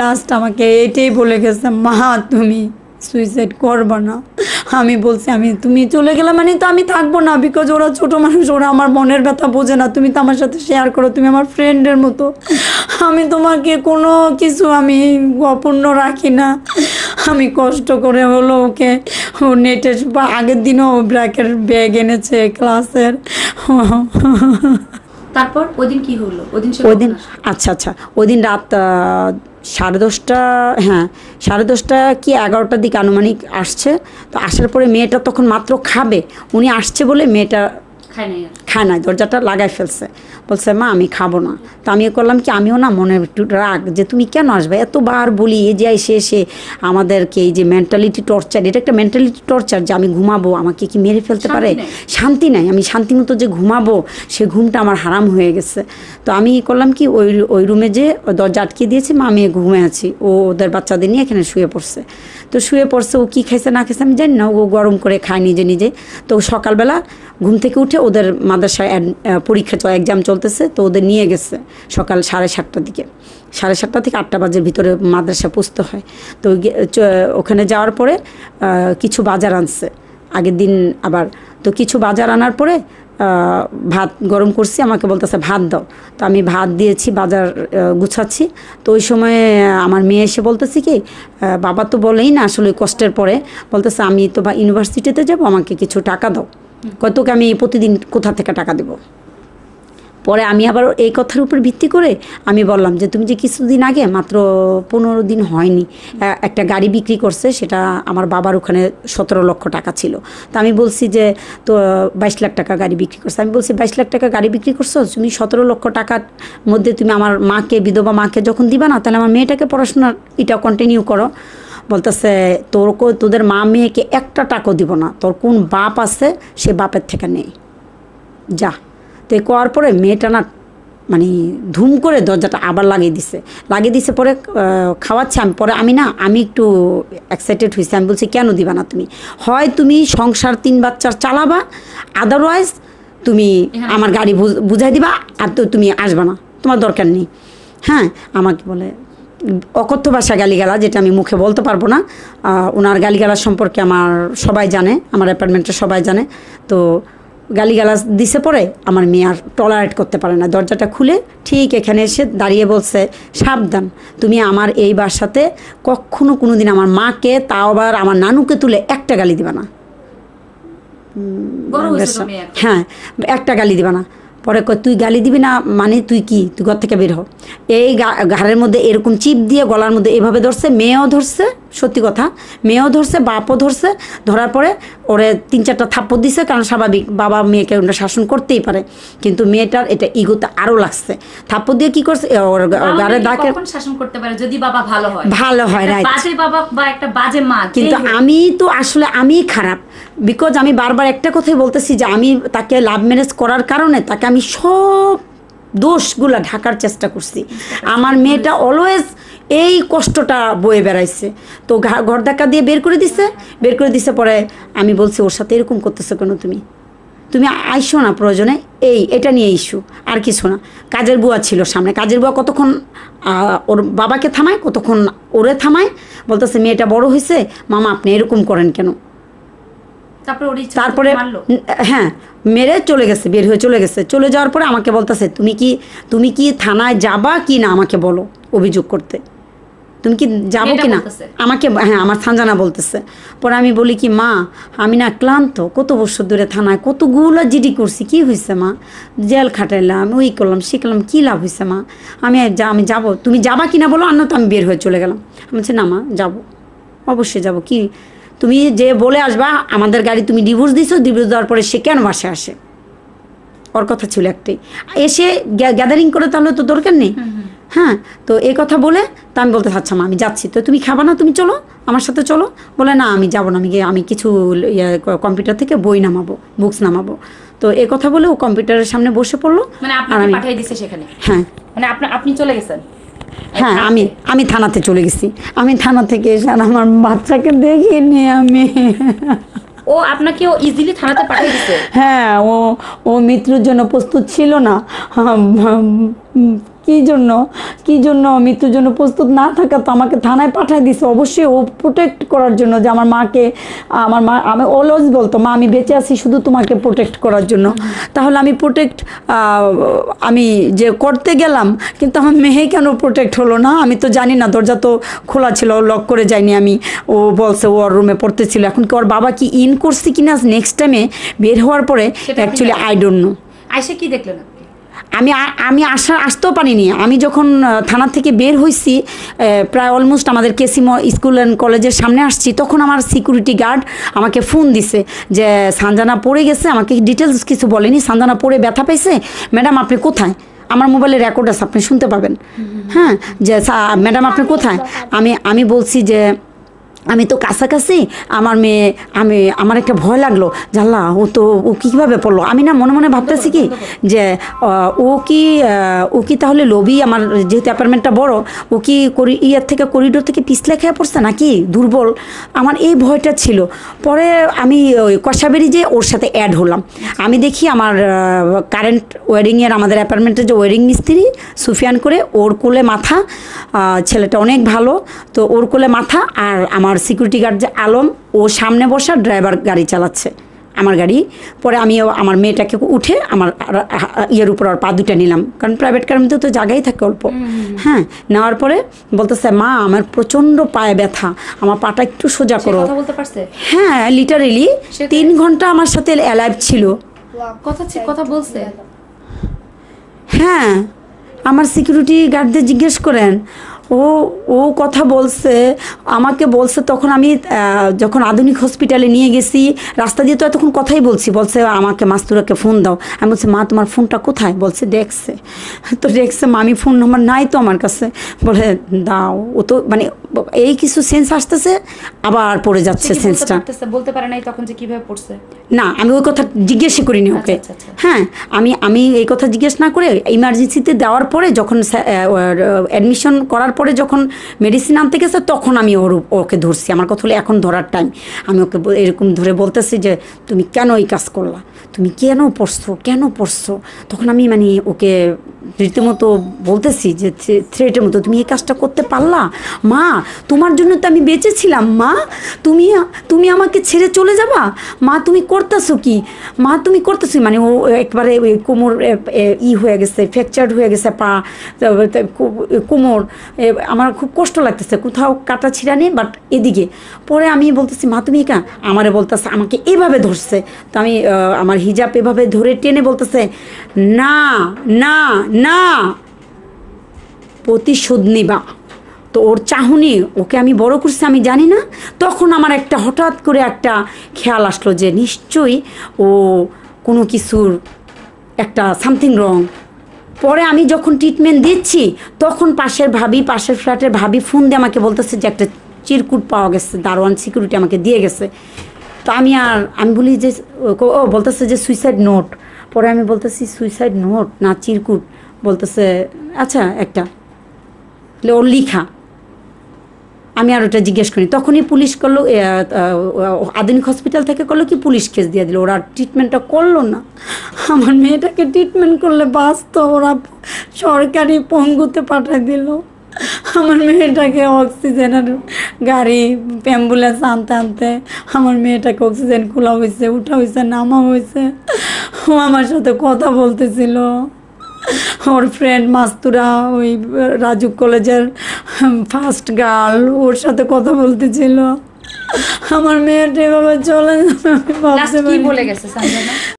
Last আমাকে এটাই বলে গেছে মা তুমি সুইসাইড করবা না আমি বলছি আমি তুমি চলে গেলে মানে তো আমি থাকবো না বিকজ ওরা ছোট মানুষ ওরা আমার মনের ব্যথা বোঝে না তুমি তো আমার সাথে শেয়ার করো তুমি আমার ফ্রেন্ডের মতো আমি তোমাকে কোনো কিছু আমি অপূর্ণ রাখি না আমি কষ্ট করে হলো ওকে ও নেটের আগের দিনও ব্র্যাকের ব্যাগ এনেছে ক্লাসের তারপর ওদিন কি হলো ওদিন ওদিন আচ্ছা আচ্ছা ওদিন রাত সাড়ে দশটা হ্যাঁ সাড়ে দশটা কি এগারোটার দিকে আনুমানিক আসছে তো আসার পরে মেয়েটা তখন মাত্র খাবে উনি আসছে বলে মেয়েটা খায় নাই দরজাটা লাগাই ফেলছে বলছে মা আমি খাবো না তা আমি করলাম কি আমিও না মনে একটু রাগ যে তুমি কেন আসবে এতবার বলি এই যে এসে এসে আমাদেরকে এই যে মেন্টালিটি টর্চার এটা একটা মেন্টালিটি টর্চার যে আমি ঘুমাবো আমাকে কি মেরে ফেলতে পারে শান্তি নাই আমি শান্তি মতো যে ঘুমাবো সে ঘুমটা আমার হারাম হয়ে গেছে তো আমি করলাম কি ওই ওই রুমে যে দরজা আটকে দিয়েছে মা আমি ঘুমে আছি ও ওদের বাচ্চাদের নিয়ে এখানে শুয়ে পড়ছে তো শুয়ে পড়ছে ও কী খাইছে না খাইছে আমি জানি না ও গরম করে খায় নিজে নিজে তো সকালবেলা ঘুম থেকে উঠে ওদের মাদ্রাসায় পরীক্ষা তো এক্সাম চলতেছে তো ওদের নিয়ে গেছে সকাল সাড়ে সাতটার দিকে সাড়ে সাতটা থেকে আটটা বাজের ভিতরে মাদ্রাসা পুষতে হয় তো ওখানে যাওয়ার পরে কিছু বাজার আনছে আগের দিন আবার তো কিছু বাজার আনার পরে ভাত গরম করছি আমাকে বলতেছে ভাত দাও তো আমি ভাত দিয়েছি বাজার গুছাচ্ছি তো ওই সময় আমার মেয়ে এসে বলতেছি কি বাবা তো বলেই না আসলে কষ্টের পরে বলতেছে আমি তো বা ইউনিভার্সিটিতে যাব আমাকে কিছু টাকা দাও তোকে আমি প্রতিদিন কোথা থেকে টাকা দেব পরে আমি আবার এই কথার উপর ভিত্তি করে আমি বললাম যে তুমি যে কিছুদিন আগে মাত্র পনেরো দিন হয়নি একটা গাড়ি বিক্রি করছে সেটা আমার বাবার ওখানে সতেরো লক্ষ টাকা ছিল তা আমি বলছি যে তো বাইশ লাখ টাকা গাড়ি বিক্রি করছে আমি বলছি বাইশ লাখ টাকা গাড়ি বিক্রি করছো তুমি সতেরো লক্ষ টাকার মধ্যে তুমি আমার মাকে বিধবা মাকে যখন দিবা না তাহলে আমার মেয়েটাকে পড়াশোনা এটা কন্টিনিউ করো বলতেছে তোর তোদের মা মেয়েকে একটা টাকও দিব না তোর কোন বাপ আছে সে বাপের থেকে নেই যা তো কওয়ার করার পরে মেয়েটা না মানে ধুম করে দরজাটা আবার লাগিয়ে দিছে লাগিয়ে দিছে পরে খাওয়াচ্ছে আমি পরে আমি না আমি একটু এক্সাইটেড হয়েছি আমি বলছি কেন দিবা না তুমি হয় তুমি সংসার তিন বাচ্চার চালাবা আদারওয়াইজ তুমি হ্যাঁ। আমার গাড়ি বুঝাই দিবা আর তো তুমি আসবা না তোমার দরকার নেই হ্যাঁ আমাকে বলে অকথ্য ভাষা গালিগালা যেটা আমি মুখে বলতে পারবো না ওনার গালিগালা সম্পর্কে আমার সবাই জানে আমার অ্যাপার্টমেন্টে সবাই জানে তো গালিগালাজ দিছে পরে আমার মেয়ে আর টলারেট করতে পারে না দরজাটা খুলে ঠিক এখানে এসে দাঁড়িয়ে বলছে সাবধান তুমি আমার এই বাসাতে কখনো কোনো দিন আমার মাকে তাও আবার আমার নানুকে তুলে একটা গালি দিবা না হ্যাঁ একটা গালি দিবা না পরে ক তুই গালি দিবি না মানে তুই কি তুই ঘর থেকে বের হ এই ঘাড়ের মধ্যে এরকম চিপ দিয়ে গলার মধ্যে এভাবে ধরছে মেয়েও ধরছে সত্যি কথা মেয়েও ধরছে বাপও ধরছে ধরার পরে ওরে তিন চারটা থাপ্পড় দিছে কারণ স্বাভাবিক বাবা মেয়েকে ওটা শাসন করতেই পারে কিন্তু মেয়েটার এটা ইগোতে আরও লাগছে থাপ্পড় দিয়ে কি করছে ওর গাড়ে দাকে শাসন করতে পারে যদি বাবা ভালো হয় ভালো হয় রাইট বাজে বাবা বা একটা বাজে মা কিন্তু আমি তো আসলে আমি খারাপ বিকজ আমি বারবার একটা কথাই বলতেছি যে আমি তাকে লাভ ম্যারেজ করার কারণে তাকে আমি সব দোষগুলো ঢাকার চেষ্টা করছি আমার মেয়েটা অলওয়েজ এই কষ্টটা বয়ে বেড়াইছে তো ঘর ধাক্কা দিয়ে বের করে দিছে বের করে দিছে পরে আমি বলছি ওর সাথে এরকম করতেছ কেন তুমি তুমি আইসো না প্রয়োজনে এই এটা নিয়ে ইস্যু আর কিছু না কাজের বুয়া ছিল সামনে কাজের বুয়া কতক্ষণ ওর বাবাকে থামায় কতক্ষণ ওরে থামায় বলতেছে মেয়েটা বড় হয়েছে মামা আপনি এরকম করেন কেন তারপরে হ্যাঁ মেরে চলে গেছে বের হয়ে চলে গেছে চলে যাওয়ার পরে আমাকে বলতেছে তুমি কি তুমি কি থানায় যাবা কি না আমাকে বলো অভিযোগ করতে তুমি কি যাবো কি না আমাকে হ্যাঁ আমার থানজানা বলতেছে পরে আমি বলি কি মা আমি না ক্লান্ত কত বছর ধরে থানায় কতগুলো জিডি করছি কি হয়েছে মা জেল খাটাইলাম ওই করলাম শিখলাম কি লাভ হয়েছে মা আমি যা আমি যাবো তুমি যাবা কি না বলো অন্য না তো আমি বের হয়ে চলে গেলাম আমি বলছি না মা যাবো অবশ্যই যাবো কি তুমি যে বলে আসবা আমাদের গাড়ি তুমি ডিভোর্স দিছো ডিভোর্স দেওয়ার পরে সে কেন বাসে আসে ওর কথা ছিল একটাই এসে গ্যাদারিং করে তাহলে তো দরকার নেই হ্যাঁ তো এই কথা বলে তো আমি বলতে চাচ্ছিলাম আমি যাচ্ছি তো তুমি খাবা না তুমি চলো আমার সাথে চলো বলে না আমি যাবো না আমি গিয়ে আমি কিছু ইয়ে, কম্পিউটার থেকে বই নামাবো বুকস নামাবো তো এই কথা বলে ও কম্পিউটারের সামনে বসে পড়লো মানে আপনি পাঠিয়ে দিছে সেখানে হ্যাঁ মানে আপনি আপনি চলে গেছেন হ্যাঁ আমি আমি থানাতে চলে গেছি আমি থানা থেকে এসে আর আমার বাচ্চাকে দেখি নি আমি ও আপনাকে ও ইজিলি থানাতে পাঠিয়ে দিছে হ্যাঁ ও ও মৃত্যুর জন্য প্রস্তুত ছিল না কি জন্য কি জন্য মৃত্যুর জন্য প্রস্তুত না থাকা তো আমাকে থানায় পাঠাই দিছে অবশ্যই ও প্রোটেক্ট করার জন্য যে আমার মাকে আমার মা আমি অলওয়েজ বলতো মা আমি বেঁচে আছি শুধু তোমাকে প্রোটেক্ট করার জন্য তাহলে আমি প্রোটেক্ট আমি যে করতে গেলাম কিন্তু আমার মেহে কেন প্রোটেক্ট হলো না আমি তো জানি না দরজা তো খোলা ছিল লক করে যাইনি আমি ও বলছে ওর রুমে পড়তেছিল এখন কি ওর বাবা কি ইন করছে কিনা নেক্সট টাইমে বের হওয়ার পরে অ্যাকচুয়ালি আই ডোন্ট নো আইসে কি দেখলো না আমি আমি আসা আসতেও পারিনি আমি যখন থানা থেকে বের হয়েছি প্রায় অলমোস্ট আমাদের কেসিমো স্কুল অ্যান্ড কলেজের সামনে আসছি তখন আমার সিকিউরিটি গার্ড আমাকে ফোন দিছে যে সানজানা পড়ে গেছে আমাকে ডিটেলস কিছু বলেনি সানজানা পড়ে ব্যথা পাইছে ম্যাডাম আপনি কোথায় আমার মোবাইলে রেকর্ড আছে আপনি শুনতে পাবেন হ্যাঁ যে ম্যাডাম আপনি কোথায় আমি আমি বলছি যে আমি তো কাছাকাছি আমার মেয়ে আমি আমার একটা ভয় লাগলো জানলা ও তো ও কীভাবে পড়লো আমি না মনে মনে ভাবতেছি কি যে ও কি ও কি তাহলে লবি আমার যেহেতু অ্যাপার্টমেন্টটা বড় ও কি করি ইয়ার থেকে করিডোর থেকে পিছলে খেয়ে পড়ছে নাকি দুর্বল আমার এই ভয়টা ছিল পরে আমি ওই কষাবেরি যে ওর সাথে অ্যাড হলাম আমি দেখি আমার কারেন্ট ওয়ারিংয়ের আমাদের অ্যাপার্টমেন্টের যে ওয়ারিং মিস্ত্রি সুফিয়ান করে ওর কোলে মাথা ছেলেটা অনেক ভালো তো ওর কোলে মাথা আর আমার আমার সিকিউরিটি গার্ড যে আলম ও সামনে বসা ড্রাইভার গাড়ি চালাচ্ছে আমার গাড়ি পরে আমি আমার মেয়েটাকে উঠে আমার ইয়ের উপর আর পা দুটা নিলাম কারণ প্রাইভেট কার মধ্যে তো জায়গাই থাকে অল্প হ্যাঁ নেওয়ার পরে বলতেছে মা আমার প্রচণ্ড পায়ে ব্যথা আমার পাটা একটু সোজা করো হ্যাঁ লিটারেলি তিন ঘন্টা আমার সাথে অ্যালাইভ ছিল কথা কথা বলছে হ্যাঁ আমার সিকিউরিটি গার্ডদের জিজ্ঞেস করেন ও ও কথা বলছে আমাকে বলছে তখন আমি যখন আধুনিক হসপিটালে নিয়ে গেছি রাস্তা দিয়ে তো এতক্ষণ কথাই বলছি বলছে আমাকে মাস্তুরাকে ফোন দাও আমি বলছি মা তোমার ফোনটা কোথায় বলছে দেখছে তো দেখছে মামি ফোন নাম্বার নাই তো আমার কাছে বলে দাও ও তো মানে এই কিছু সেন্স আসতেছে আবার পড়ে যাচ্ছে সেন্সটা বলতে পারে নাই তখন যে কিভাবে পড়ছে না আমি ওই কথা জিজ্ঞেসই করিনি ওকে আচ্ছা, আচ্ছা, আচ্ছা। হ্যাঁ আমি আমি এই কথা জিজ্ঞেস না করে ইমার্জেন্সিতে দেওয়ার পরে যখন অ্যাডমিশন করার তারপরে যখন মেডিসিন আনতে গেছে তখন আমি ওর ওকে ধরছি আমার কথা হলো এখন ধরার টাইম আমি ওকে এরকম ধরে বলতেছি যে তুমি কেন এই কাজ করলা তুমি কেন পড়ছো কেন পড়ছো তখন আমি মানে ওকে রীতিমতো বলতেছি যে থ্রেটের মতো তুমি এই কাজটা করতে পারলা মা তোমার জন্য তো আমি বেঁচেছিলাম মা তুমি তুমি আমাকে ছেড়ে চলে যাবা মা তুমি করতেছো কি মা তুমি করতেছি মানে ও একবারে কোমর ই হয়ে গেছে ফ্র্যাকচার হয়ে গেছে পা কোমর আমার খুব কষ্ট লাগতেছে কোথাও কাটা ছিঁড়া নেই বাট এদিকে পরে আমি বলতেছি মা তুমি একা আমারে বলতেছে আমাকে এভাবে ধরছে তো আমি আমার হিজাব এভাবে ধরে টেনে বলতেছে না না না প্রতিশোধ নেবা তো ওর চাহনি ওকে আমি বড় করছি আমি জানি না তখন আমার একটা হঠাৎ করে একটা খেয়াল আসলো যে নিশ্চয়ই ও কোনো কিছুর একটা সামথিং রং পরে আমি যখন ট্রিটমেন্ট দিচ্ছি তখন পাশের ভাবি পাশের ফ্ল্যাটের ভাবি ফোন দিয়ে আমাকে বলতেছে যে একটা চিরকুট পাওয়া গেছে দারোয়ান সিকিউরিটি আমাকে দিয়ে গেছে তো আমি আর আমি বলি যে ও বলতেছে যে সুইসাইড নোট পরে আমি বলতেছি সুইসাইড নোট না চিরকুট বলতেছে আচ্ছা একটা ওর লিখা আমি আর ওটা জিজ্ঞেস করি তখনই পুলিশ করলো আধুনিক হসপিটাল থেকে করলো কি পুলিশ কেস দিয়ে দিল ওরা ট্রিটমেন্টটা করলো না আমার মেয়েটাকে ট্রিটমেন্ট করলে তো ওরা সরকারি পঙ্গুতে পাঠিয়ে দিল আমার মেয়েটাকে অক্সিজেনের গাড়ি অ্যাম্বুলেন্স আনতে আনতে আমার মেয়েটাকে অক্সিজেন খোলা হয়েছে উঠা হয়েছে নামা হয়েছে ও আমার সাথে কথা বলতেছিল ওর ফ্রেন্ড মাস্তুরা ওই রাজু কলেজের ফার্স্ট গার্ল ওর সাথে কথা বলতেছিল আমার মেয়েটা এভাবে চলে বলে